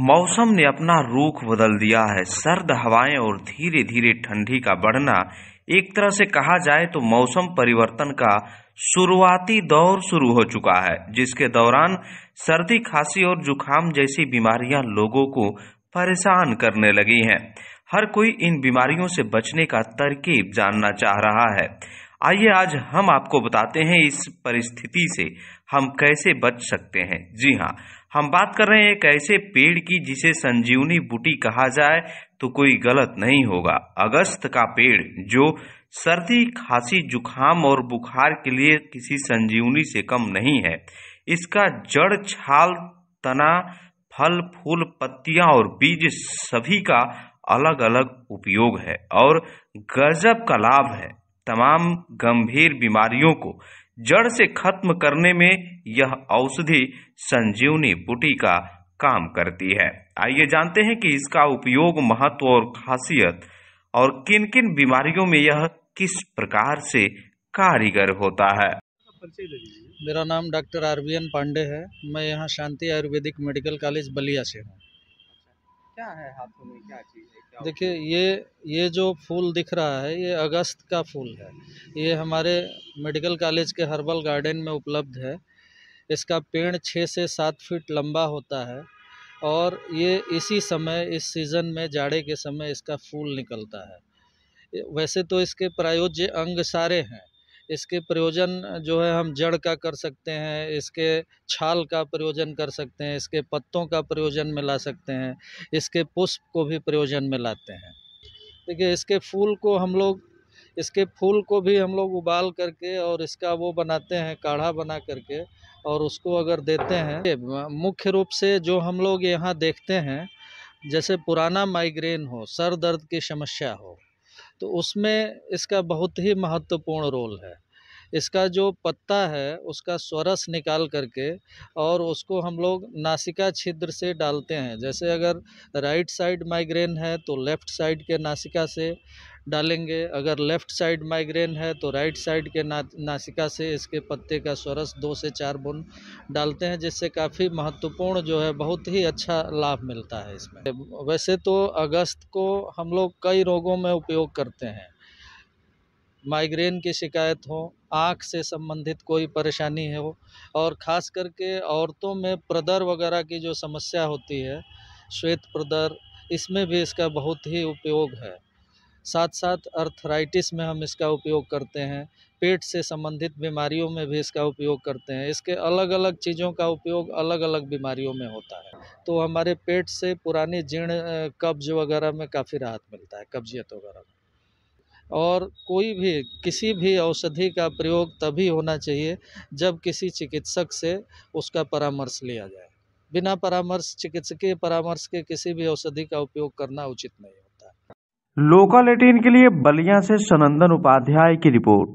मौसम ने अपना रुख बदल दिया है सर्द हवाएं और धीरे धीरे ठंडी का बढ़ना एक तरह से कहा जाए तो मौसम परिवर्तन का शुरुआती दौर शुरू हो चुका है जिसके दौरान सर्दी खांसी और जुखाम जैसी बीमारियां लोगों को परेशान करने लगी हैं हर कोई इन बीमारियों से बचने का तरकीब जानना चाह रहा है आइए आज हम आपको बताते हैं इस परिस्थिति से हम कैसे बच सकते हैं जी हाँ हम बात कर रहे हैं एक ऐसे पेड़ की जिसे संजीवनी बूटी कहा जाए तो कोई गलत नहीं होगा अगस्त का पेड़ जो सर्दी खांसी जुखाम और बुखार के लिए किसी संजीवनी से कम नहीं है इसका जड़ छाल तना फल फूल पत्तियां और बीज सभी का अलग अलग उपयोग है और गजब का लाभ है तमाम गंभीर बीमारियों को जड़ से खत्म करने में यह औषधि संजीवनी बूटी का काम करती है आइए जानते हैं कि इसका उपयोग महत्व और खासियत और किन किन बीमारियों में यह किस प्रकार से कारीगर होता है मेरा नाम डॉक्टर आर पांडे है मैं यहाँ शांति आयुर्वेदिक मेडिकल कॉलेज बलिया से हूँ क्या है हाथों में क्या चीज़ है देखिए ये ये जो फूल दिख रहा है ये अगस्त का फूल है ये हमारे मेडिकल कॉलेज के हर्बल गार्डन में उपलब्ध है इसका पेड़ छः से सात फीट लंबा होता है और ये इसी समय इस सीज़न में जाड़े के समय इसका फूल निकलता है वैसे तो इसके प्रायोज्य अंग सारे हैं इसके प्रयोजन जो है हम जड़ का कर सकते हैं इसके छाल का प्रयोजन कर सकते हैं इसके पत्तों का प्रयोजन में ला सकते हैं इसके पुष्प को भी प्रयोजन में लाते हैं देखिए इसके फूल को हम लोग इसके फूल को भी हम लोग उबाल करके और इसका वो बनाते हैं काढ़ा बना करके और उसको अगर देते हैं मुख्य रूप से जो हम लोग यहाँ देखते हैं जैसे पुराना माइग्रेन हो सर दर्द की समस्या हो तो उसमें इसका बहुत ही महत्वपूर्ण रोल है इसका जो पत्ता है उसका स्वरस निकाल करके और उसको हम लोग नासिका छिद्र से डालते हैं जैसे अगर राइट साइड माइग्रेन है तो लेफ़्ट साइड के नासिका से डालेंगे अगर लेफ़्ट साइड माइग्रेन है तो राइट साइड के ना नासिका से इसके पत्ते का स्वरस दो से चार बुन डालते हैं जिससे काफ़ी महत्वपूर्ण जो है बहुत ही अच्छा लाभ मिलता है इसमें वैसे तो अगस्त को हम लोग कई रोगों में उपयोग करते हैं माइग्रेन की शिकायत हो आँख से संबंधित कोई परेशानी हो और ख़ास करके औरतों में प्रदर वगैरह की जो समस्या होती है श्वेत प्रदर इसमें भी इसका बहुत ही उपयोग है साथ साथ अर्थराइटिस में हम इसका उपयोग करते हैं पेट से संबंधित बीमारियों में भी इसका उपयोग करते हैं इसके अलग अलग चीज़ों का उपयोग अलग अलग बीमारियों में होता है तो हमारे पेट से पुरानी जीर्ण कब्ज वगैरह में काफ़ी राहत मिलता है कब्जियत वगैरह में और कोई भी किसी भी औषधि का प्रयोग तभी होना चाहिए जब किसी चिकित्सक से उसका परामर्श लिया जाए बिना परामर्श चिकित्सकीय परामर्श के किसी भी औषधि का उपयोग करना उचित नहीं होता लोकल एटीन के लिए बलिया से सनंदन उपाध्याय की रिपोर्ट